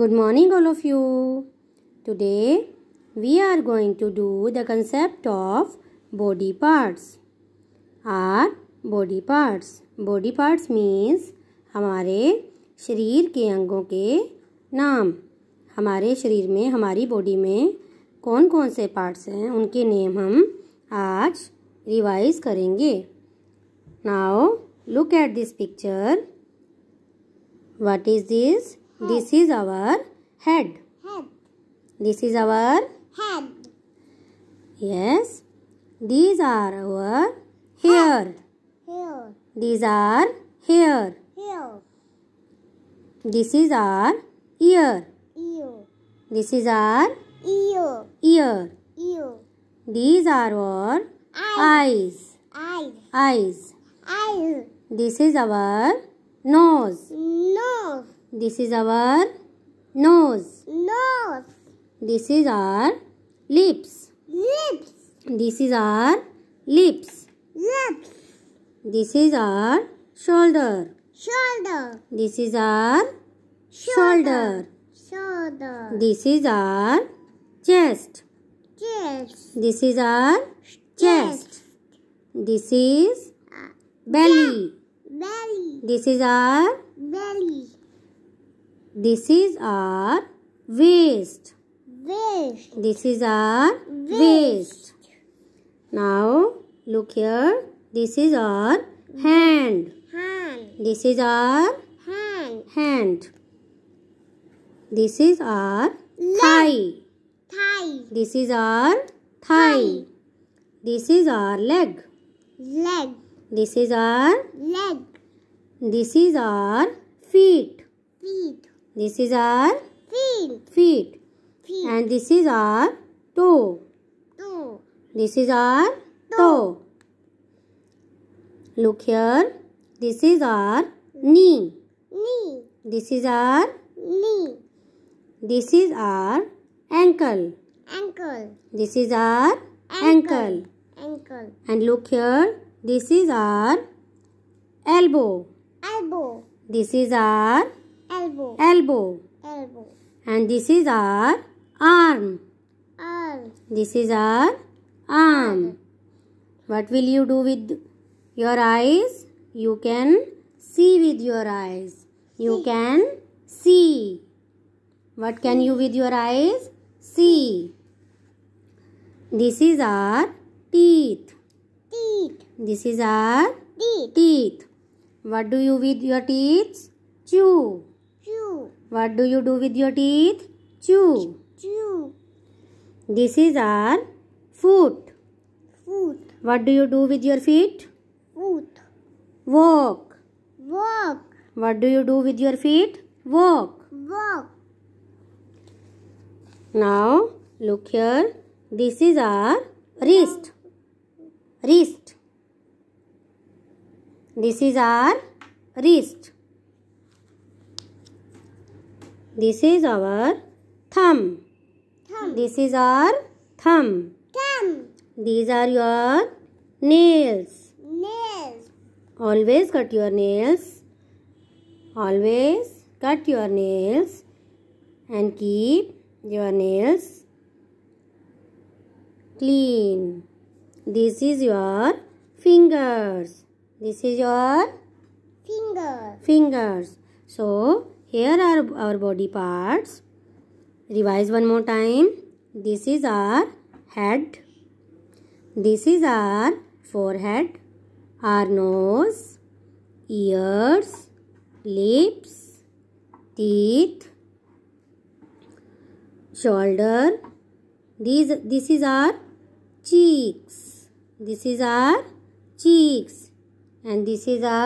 Good morning all of you. Today we are going to do the concept of body parts. Are body parts. Body parts means हमारे शरीर के अंगों के नाम हमारे शरीर में हमारी बॉडी में कौन कौन से पार्ट्स हैं उनके नेम हम आज रिवाइज करेंगे now look at this picture what is this This is our head. Head. This is our head. Yes. These are our hair. Hair. These are hair. Hair. This is our ear. Ear. This is our ear. Ear. Ear. These are our eyes. Eyes. Eyes. Eyes. This is our nose. This is our nose. Nose. This is our lips. Lips. This is our lips. Lips. This is our shoulder. Shoulder. This is our shoulder. Shoulder. This is our chest. Chest. This is our chest. This is uh, belly. Belly. This is our belly. This is our waist. Waist. This is our waist. Now look here. This is our hand. Hand. This is our hand. Hand. This is our thigh. Thigh. This is our thigh. thigh. This is our leg. Leg. This is our leg. This is our feet. Feet. This is our feet. Feet. feet. And this is our toe. Toe. This is our toe. toe. Look here. This is our knee. Knee. This is our knee. This is our ankle. Ankle. This is our ankle. Ankle. And look here. This is our elbow. Elbow. This is our Elbow. Elbow. Elbow. And this is our arm. Arm. This is our arm. What will you do with your eyes? You can see with your eyes. You see. can see. What can you with your eyes? See. This is our teeth. Teeth. This is our teeth. teeth. What do you with your teeth? Chew. What do you do with your teeth? Chew. Chew. This is our foot. Foot. What do you do with your feet? Foot. Walk. Walk. What do you do with your feet? Walk. Walk. Now look here. This is our wrist. Wrist. This is our wrist. This is our thumb. thumb. This is our thumb. Thumb. These are your nails. Nails. Always cut your nails. Always cut your nails and keep your nails clean. This is your fingers. This is your fingers. Fingers. So here are our body parts revise one more time this is our head this is our forehead our nose ears lips teeth shoulder these this is our cheeks this is our cheeks and this is our